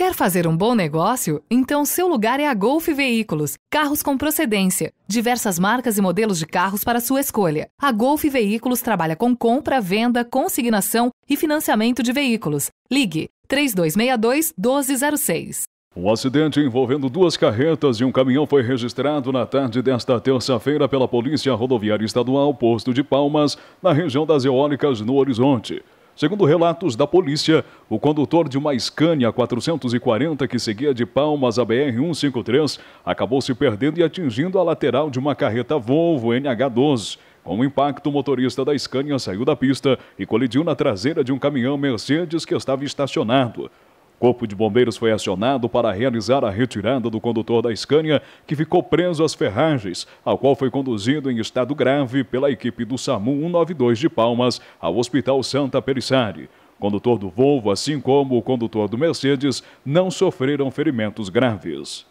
Quer fazer um bom negócio? Então seu lugar é a Golf Veículos. Carros com procedência, diversas marcas e modelos de carros para sua escolha. A Golf Veículos trabalha com compra, venda, consignação e financiamento de veículos. Ligue 3262 1206. Um acidente envolvendo duas carretas e um caminhão foi registrado na tarde desta terça-feira pela Polícia Rodoviária Estadual, posto de Palmas, na região das Eólicas, no Horizonte. Segundo relatos da polícia, o condutor de uma Scania 440 que seguia de Palmas a BR-153 acabou se perdendo e atingindo a lateral de uma carreta Volvo NH12. Com o impacto, o motorista da Scania saiu da pista e colidiu na traseira de um caminhão Mercedes que estava estacionado. Corpo de Bombeiros foi acionado para realizar a retirada do condutor da Scania, que ficou preso às ferragens, ao qual foi conduzido em estado grave pela equipe do SAMU 192 de Palmas ao Hospital Santa Perissari. O condutor do Volvo, assim como o condutor do Mercedes, não sofreram ferimentos graves.